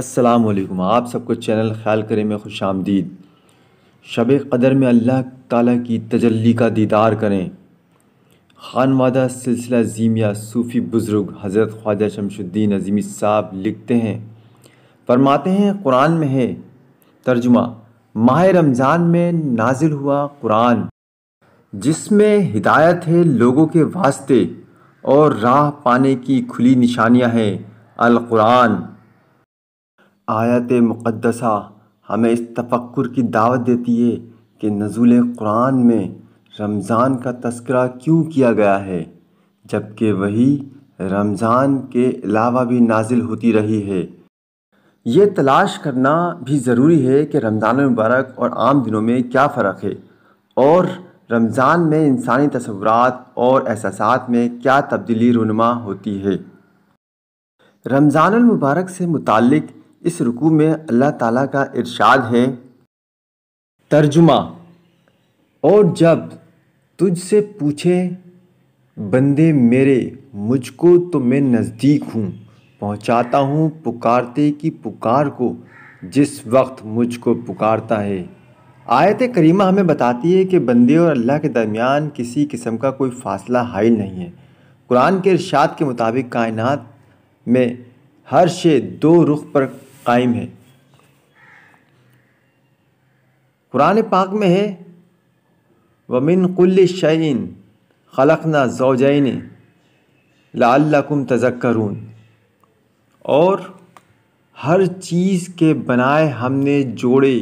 असलम आप सबको चैनल ख्याल करें में खुश आमदीद शब कदर में अल्लाह ताला की तजल्ली का दीदार करें खान वादा सिलसिला जीमिया सूफ़ी बुज़ुर्ग हज़रत ख्वाजा शमशुद्दीन अजीमी साहब लिखते हैं फरमाते हैं कुरान में है तर्जुमा माह रमज़ान में नाजिल हुआ कुरान जिसमें हिदायत है लोगों के वास्ते और राह पाने की खुली निशानियाँ हैं अलकुरान आयत मुक़दसा हमें इस तफ़क्कुर की दावत देती है कि नज़ुल क़ुरान में रमज़ान का तस्करा क्यों किया गया है जबकि वही रमज़ान के अलावा भी नाज़िल होती रही है ये तलाश करना भी ज़रूरी है कि रमज़ान मुबारक और आम दिनों में क्या फ़र्क है और रमज़ान में इंसानी तस्वुरात और एहसास में क्या तब्दीली रुनमा होती है रमज़ान मुबारक से मुतक़ इस रुकू में अल्लाह ताला का इरशाद है तर्जुमा और जब तुझसे पूछे बंदे मेरे मुझको तो मैं नज़दीक हूँ पहुँचाता हूँ पुकारते की पुकार को जिस वक्त मुझको पुकारता है आयत करीमा हमें बताती है कि बंदे और अल्लाह के दरमियान किसी किस्म का कोई फासला हाइल नहीं है कुरान के इरशाद के मुताबिक कायनात में हर शे दो रुख पर कायम है कुरान पाक में है वमिन कुल शैन खलकना जोजैन लाकुम तजक्करून और हर चीज़ के बनाए हमने जोड़े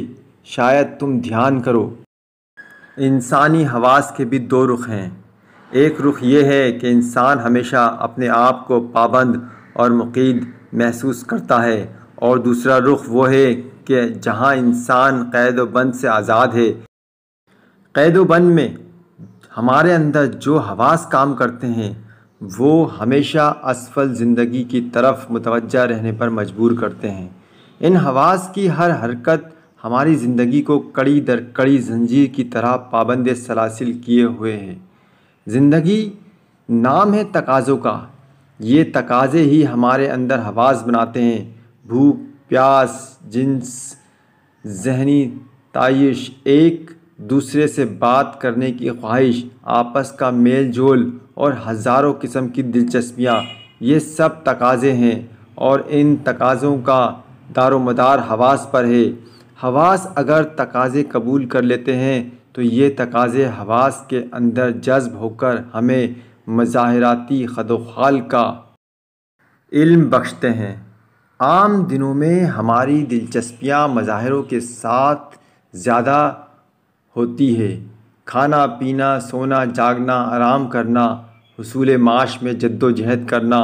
शायद तुम ध्यान करो इंसानी हवास के भी दो रुख हैं एक रुख ये है कि इंसान हमेशा अपने आप को पाबंद और मुकीद महसूस करता है और दूसरा रुख वो है कि जहाँ इंसान कैद बंद से आज़ाद है कैद बंद में हमारे अंदर जो हवास काम करते हैं वो हमेशा असफल ज़िंदगी की तरफ मुतवजह रहने पर मजबूर करते हैं इन हवास की हर हरकत हमारी ज़िंदगी को कड़ी दर कड़ी जंजीर की तरह पाबंद सलासिल किए हुए है ज़िंदगी नाम है तकाज़ों का ये तकाज़े ही हमारे अंदर हवास बनाते हैं भूख प्यास जिन्स जहनी तयश एक दूसरे से बात करने की ख्वाहिश आपस का मेल जोल और हज़ारों किस्म की दिलचस्पियाँ ये सब तकाज़े हैं और इन तकाज़ों का दारोमदार हवास पर है हवास अगर तकाज़े कबूल कर लेते हैं तो ये तकाज़े हवास के अंदर जज्ब होकर हमें मज़ाहराती खदोखाल का इल्म बख्शते हैं आम दिनों में हमारी दिलचस्पियाँ मज़ाहरों के साथ ज़्यादा होती है खाना पीना सोना जागना आराम करना हसूल माश में जद्दोजहद करना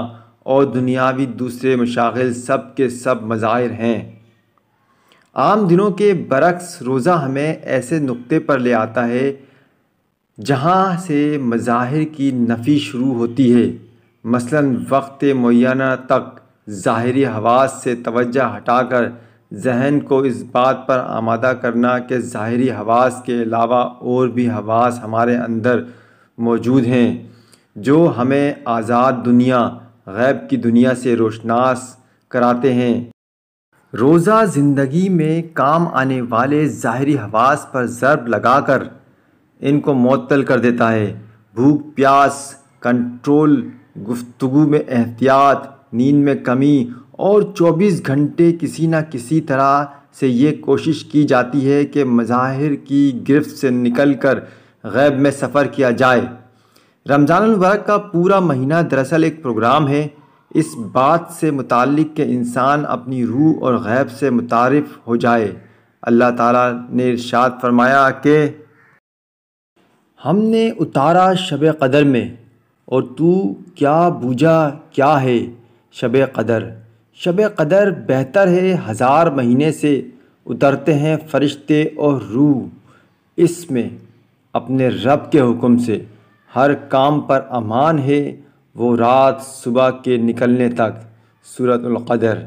और दुनियावी दूसरे मशागिल सब के सब मज़ाहिर हैं आम दिनों के बरक्स रोज़ा हमें ऐसे नुक्ते पर ले आता है जहाँ से मज़ाहिर की नफ़ी शुरू होती है मसलन वक्त मुना तक ज़ाहरी हवास से हटा हटाकर जहन को इस बात पर आमादा करना कि ज़ाहरी हवास के अलावा और भी हवास हमारे अंदर मौजूद हैं जो हमें आज़ाद दुनिया गैब की दुनिया से रोशनास कराते हैं रोज़ा ज़िंदगी में काम आने वाले ज़ाहरी हवास पर ज़रब लगाकर इनको मअतल कर देता है भूख प्यास कंट्रोल गुफ्तु में एहतियात नींद में कमी और 24 घंटे किसी न किसी तरह से ये कोशिश की जाती है कि मज़ाहिर की गिरफ्त से निकल कर गैब में सफ़र किया जाए रमज़ानवर्क़ का पूरा महीना दरअसल एक प्रोग्राम है इस बात से मुतक़ कि इंसान अपनी रूह और गैब से मुतारफ़ हो जाए अल्लाह ताला ने इरशाद फरमाया कि हमने उतारा शब कदर में और तू क्या बूझा क्या है शब कदर शब कदर बेहतर है हज़ार महीने से उतरते हैं फरिश्ते और रूह इसमें अपने रब के हुक्म से हर काम पर अमान है वो रात सुबह के निकलने तक सूरतलक़दर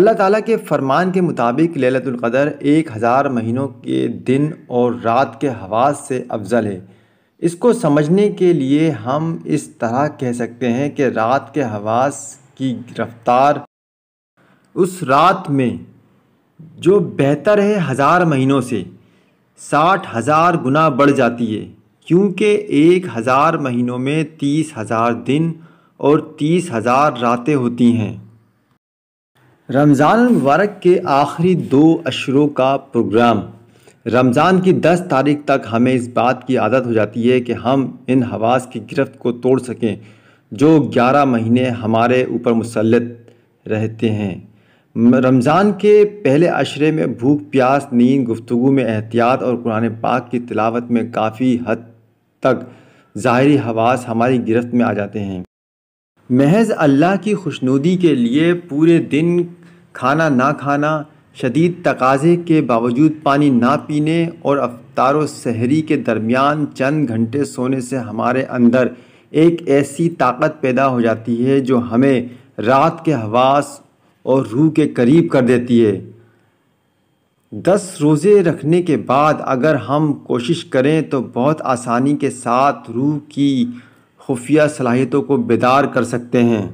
अल्लाह ताला के फरमान के मुताबिक ललतुल्क़दर एक हज़ार महीनों के दिन और रात के हवास से अफजल है इसको समझने के लिए हम इस तरह कह सकते हैं कि रात के हवास की गिरफ्तार उस रात में जो बेहतर है हज़ार महीनों से साठ हज़ार गुना बढ़ जाती है क्योंकि एक हज़ार महीनों में तीस हज़ार दिन और तीस हज़ार रातें होती हैं रमज़ान मुबारक के आखिरी दो अशरों का प्रोग्राम रमज़ान की दस तारीख तक हमें इस बात की आदत हो जाती है कि हम इन हवास की गिरफ्त को तोड़ सकें जो ग्यारह महीने हमारे ऊपर मुसलत रहते हैं रमज़ान के पहले अशरे में भूख प्यास नींद गुफ्तु में एहतियात और कुरान पाक की तिलावत में काफ़ी हद तक ज़ाहरी हवास हमारी गिरफ्त में आ जाते हैं महज अल्लाह की खुशनुदी के लिए पूरे दिन खाना ना खाना शदीद तकाजे के बावजूद पानी ना पीने और अफ्तार सहरी के दरमियान चंद घंटे सोने से हमारे अंदर एक ऐसी ताकत पैदा हो जाती है जो हमें रात के हवास और रूह के करीब कर देती है दस रोज़े रखने के बाद अगर हम कोशिश करें तो बहुत आसानी के साथ रूह की खुफिया सलाहियतों को बेदार कर सकते हैं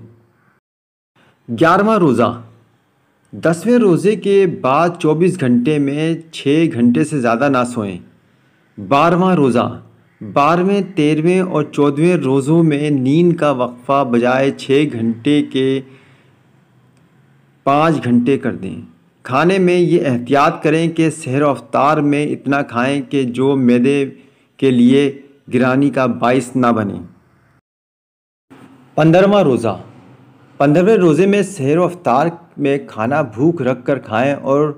ग्यारहवा रोज़ा दसवें रोज़े के बाद चौबीस घंटे में छः घंटे से ज़्यादा ना सोएं बारहवा रोज़ा बारहवें तेरहवें और चौदहवें रोज़ों में नींद का वक्फा बजाय छः घंटे के पाँच घंटे कर दें खाने में ये एहतियात करें कि सहर अवतार में इतना खाएं कि जो मैदे के लिए गिरानी का बायस ना बने पंद्रहवा रोज़ा पंद्रहवें रोज़े में सहर अवतार में खाना भूख रख कर खाएँ और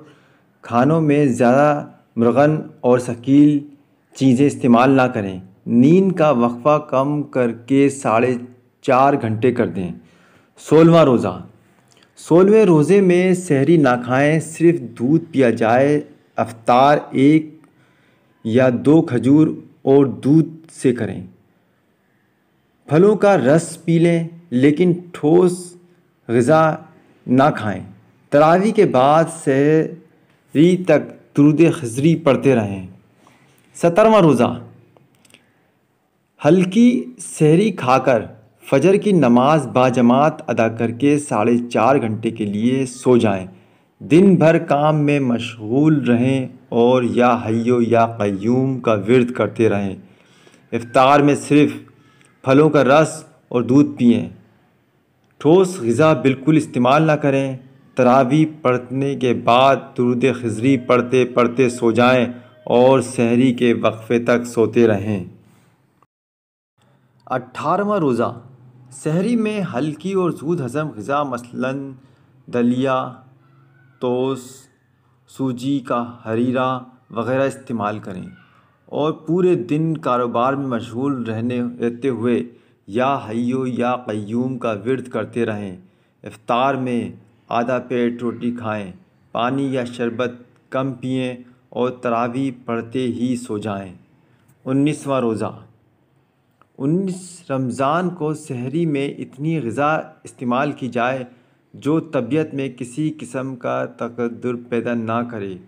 खानों में ज़्यादा मृगन और शकील चीज़ें इस्तेमाल ना करें नींद का वक्फा कम करके साढ़े चार घंटे कर दें सोलवा रोज़ा सोलहवें रोज़े में शहरी ना खाएँ सिर्फ दूध पिया जाए अफ्तार एक या दो खजूर और दूध से करें फलों का रस पी लें लेकिन ठोस गज़ा ना खाएं तरावी के बाद शहरी तक दुरुद खजरी पढ़ते रहें सत्तरवा रोज़ा हल्की सहरी खाकर फजर की नमाज बाजमात अदा करके साढ़े चार घंटे के लिए सो जाएं दिन भर काम में मशगूल रहें और या हयो या क्यूम का विरद करते रहें इफ्तार में सिर्फ फलों का रस और दूध पिए ठोस गज़ा बिल्कुल इस्तेमाल ना करें तरावी पढ़ने के बाद तुरद खजरी पढ़ते पढ़ते सो जाएं और शहरी के वक्फे तक सोते रहें अट्ठारहवा रोज़ा शहरी में हल्की और जूद हजम गज़ा मसलन दलिया तोस सूजी का हरीरा वगैरह इस्तेमाल करें और पूरे दिन कारोबार में मशगूल रहने रहते हुए या हयो या क्यूम का वर्द करते रहें इफ्तार में आधा पेट रोटी खाएं पानी या शरबत कम पिएं और तरावी पढ़ते ही सो जाएं। उन्नीसवा रोज़ा उन्नीस रमज़ान को शहरी में इतनी गज़ा इस्तेमाल की जाए जो तबीयत में किसी किस्म का तकदर पैदा ना करे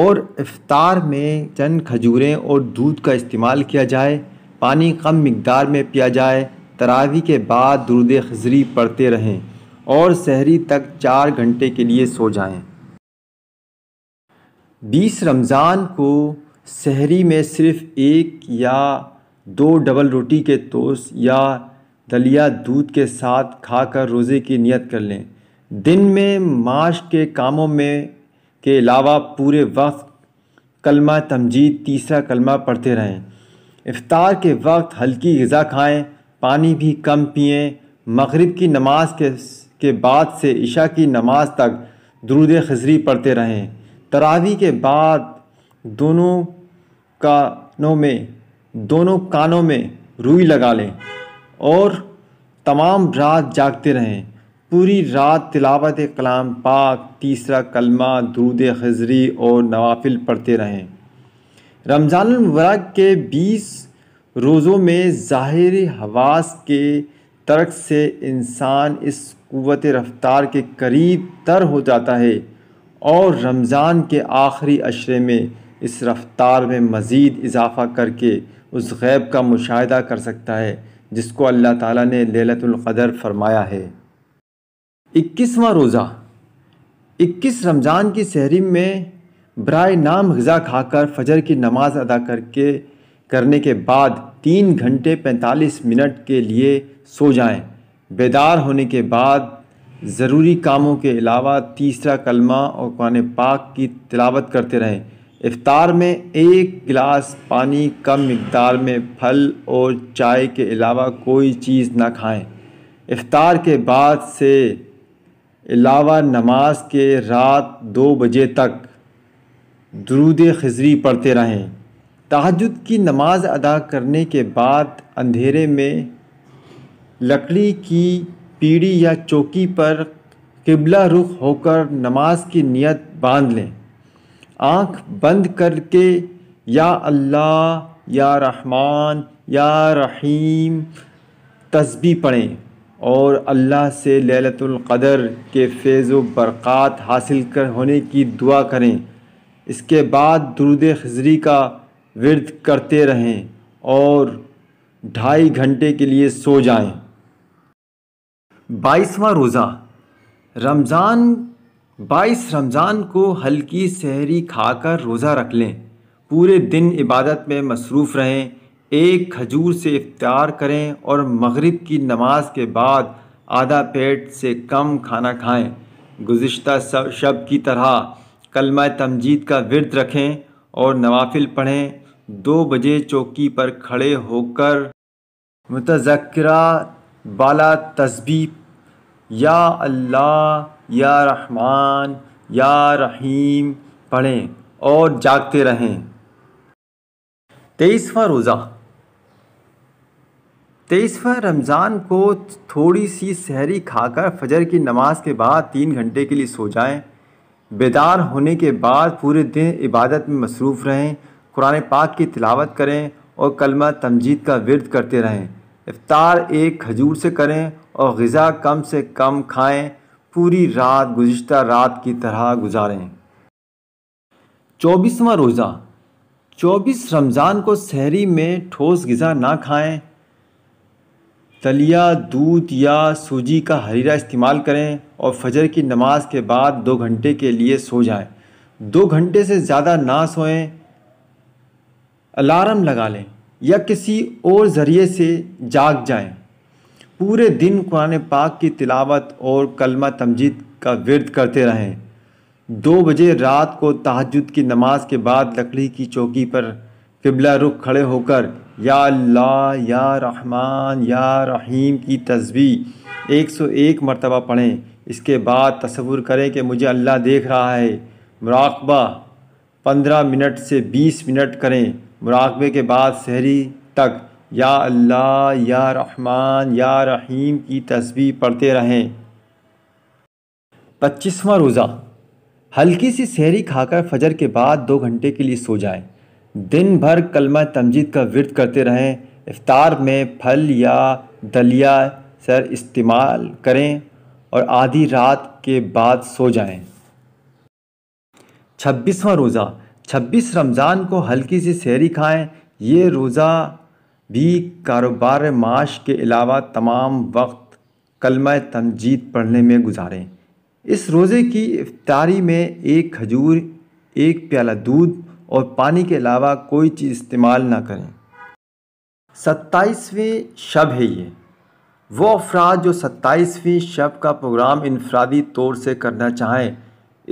और इफ्तार में चंद खजूरें और दूध का इस्तेमाल किया जाए पानी कम मकदार में पिया जाए तरावी के बाद दुरुद खजरी पढ़ते रहें और शहरी तक चार घंटे के लिए सो जाएं बीस रमज़ान को शहरी में सिर्फ़ एक या दो डबल रोटी के तोस या दलिया दूध के साथ खाकर रोज़े की नियत कर लें दिन में माश के कामों में के अलावा पूरे वक्त कलमा तमजीद तीसरा कलमा पढ़ते रहें इफ़ार के वक्त हल्की गज़ा खाएं पानी भी कम पिए मगरिब की नमाज के के बाद से इशा की नमाज तक दरूद खजरी पढ़ते रहें तरावी के बाद दोनों कानों में दोनों कानों में रुई लगा लें और तमाम रात जागते रहें पूरी रात तिलावत कलाम पाक तीसरा कलमा दूद खजरी और नवाफिल पढ़ते रहें रमज़ानमबरक के बीस रोज़ों में ज़ाहिर हवास के तर्क से इंसान इस क़वत रफ्तार के करीब तर हो जाता है और रमज़ान के आखिरी अशरे में इस रफ्तार में मज़ीद इजाफ़ा करके उस गैब का मुशाह कर सकता है जिसको अल्लाह ताला ने ललतुल्क़दर फरमाया है इक्कीसवां रोज़ा इक्कीस रमज़ान की सहरी में ब्राय नाम गज़ा खाकर फजर की नमाज़ अदा करके करने के बाद तीन घंटे पैंतालीस मिनट के लिए सो जाएं। बेदार होने के बाद ज़रूरी कामों के अलावा तीसरा कलमा और कुरान पाक की तिलावत करते रहें इफ़ार में एक गिलास पानी कम मकदार में फल और चाय के अलावा कोई चीज़ ना खाएं इफ्तार के बाद से अलावा नमाज के रात दो बजे तक दरूद खजरी पढ़ते रहें तहजद की नमाज़ अदा करने के बाद अंधेरे में लकड़ी की पीढ़ी या चौकी पर किबला रुख होकर नमाज की नियत बांध लें आंख बंद करके या अल्लाह या रहमान या रहीम तस्बी पढ़ें और अल्लाह से ललतुल कदर के फैज़ व बरक़ात हासिल कर होने की दुआ करें इसके बाद दरुद खजरी का विरद करते रहें और ढाई घंटे के लिए सो जाएं बाईसवां रोज़ा रमज़ान बाईस रमज़ान को हल्की सहरी खाकर रोज़ा रख लें पूरे दिन इबादत में मसरूफ़ रहें एक खजूर से इफ्तार करें और मगरिब की नमाज के बाद आधा पेट से कम खाना खाएं गुज्त शब की तरह कलमा तमजीद का विरद रखें और नवाफिल पढ़ें दो बजे चौकी पर खड़े होकर मुतज़रा बाला तस्बी या अल्लाह या रहमान या रहीम पढ़ें और जागते रहें तेईसवा रोज़ा तेईसवा रमज़ान को थोड़ी सी सहरी खाकर फजर की नमाज के बाद तीन घंटे के लिए सो जाएं बेदार होने के बाद पूरे दिन इबादत में मसरूफ़ रहें कुरान पाक की तिलावत करें और कलमा तमजीद का विरद करते रहें इफ़ार एक खजूर से करें और गज़ा कम से कम खाएं पूरी रात गुज्त रात की तरह गुजारें चौबीसवा रोज़ा चौबीस रमज़ान को शहरी में ठोस गज़ा ना खाएं तलिया दूध या सूजी का हरीरा इस्तेमाल करें और फजर की नमाज के बाद दो घंटे के लिए सो जाएं। दो घंटे से ज़्यादा ना सोएं अलार्म लगा लें या किसी और ज़रिए से जाग जाएं पूरे दिन कुरान पाक की तिलावत और कलमा तमजीद का विरद करते रहें दो बजे रात को तहजद की नमाज के बाद लकड़ी की चौकी पर किबला रुख खड़े होकर या ला या रहमान या रहीम की तस्वीर 101 मरतबा पढ़ें इसके बाद तस्वुर करें कि मुझे अल्लाह देख रहा है मराकबा 15 मिनट से 20 मिनट करें मुराकबे के बाद शहरी तक या अल्लाह या रहमान या रहीम की तस्वीर पढ़ते रहें पच्चीसवा रोज़ा हल्की सी शहरी खाकर फजर के बाद दो घंटे के लिए सो जाएं दिन भर कलमा तमजीद का विरत करते रहें इफ्तार में फल या दलिया सर इस्तेमाल करें और आधी रात के बाद सो जाएं। छब्बीसवा रोज़ा छब्बीस रमज़ान को हल्की सी सहरी खाएँ ये रोज़ा भी कारोबार माश के अलावा तमाम वक्त कलमा तमजीद पढ़ने में गुजारें इस रोज़े की इफ्तारी में एक खजूर एक प्याला दूध और पानी के अलावा कोई चीज़ इस्तेमाल ना करें सत्ताईसवें शब है ये वो अफराद जो सत्ताईसवें शब का प्रोग्राम इनफरादी तौर से करना चाहें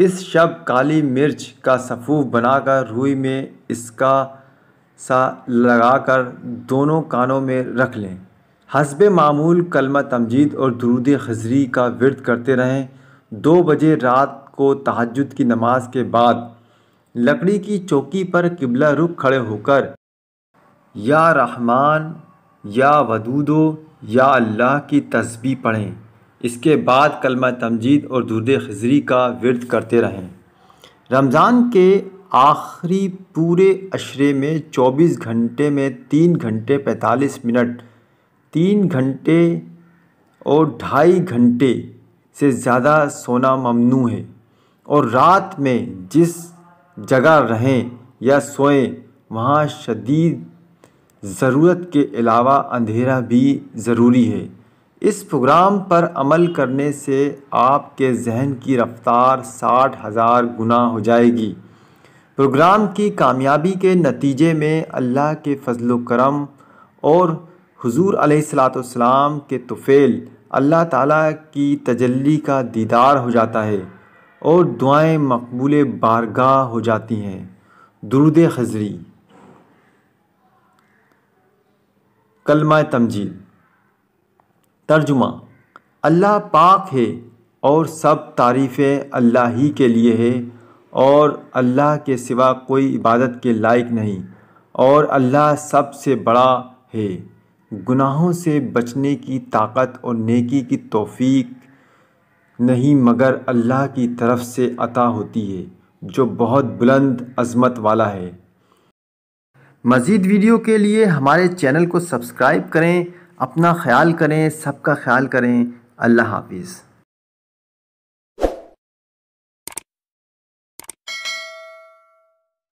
इस शब काली मिर्च का सफ़ूफ़ बनाकर रुई में इसका सा लगाकर दोनों कानों में रख लें हसब मामूल कलमा तमजीद और दरूद खजरी का विरद करते रहें दो बजे रात को तहजद की नमाज के बाद लकड़ी की चौकी पर किबला रुख खड़े होकर या रहमान या वदूदो या अल्लाह की तस्बी पढ़ें इसके बाद कलमा तमजीद और दूध खजरी का वर्द करते रहें रमज़ान के आखिरी पूरे अशरे में 24 घंटे में तीन घंटे 45 मिनट तीन घंटे और ढाई घंटे से ज़्यादा सोना ममनू है और रात में जिस जगह रहें या सोएं वहाँ शदीद ज़रूरत के अलावा अंधेरा भी ज़रूरी है इस प्रोग्राम पर अमल करने से आपके जहन की रफ्तार साठ हज़ार गुना हो जाएगी प्रोग्राम की कामयाबी के नतीजे में अल्लाह के फजल करम और हुजूर अलैहिस्सलाम के तुफ़ेल अल्लाह ताला की तजल्ली का दीदार हो जाता है और दुआएं मकबूल बारगाह हो जाती हैं दुरुद खजरी कलमा तमजीद तर्जुमा अल्लाह पाक है और सब तारीफ़ें अल्लाह ही के लिए है और अल्लाह के सिवा कोई इबादत के लायक नहीं और अल्लाह सबसे बड़ा है गुनाहों से बचने की ताकत और नेकी की तौफीक नहीं मगर अल्लाह की तरफ से अता होती है जो बहुत बुलंद अजमत वाला है मज़ीद वीडियो के लिए हमारे चैनल को सब्सक्राइब करें अपना ख्याल करें सबका ख्याल करें अल्लाह हाफिज़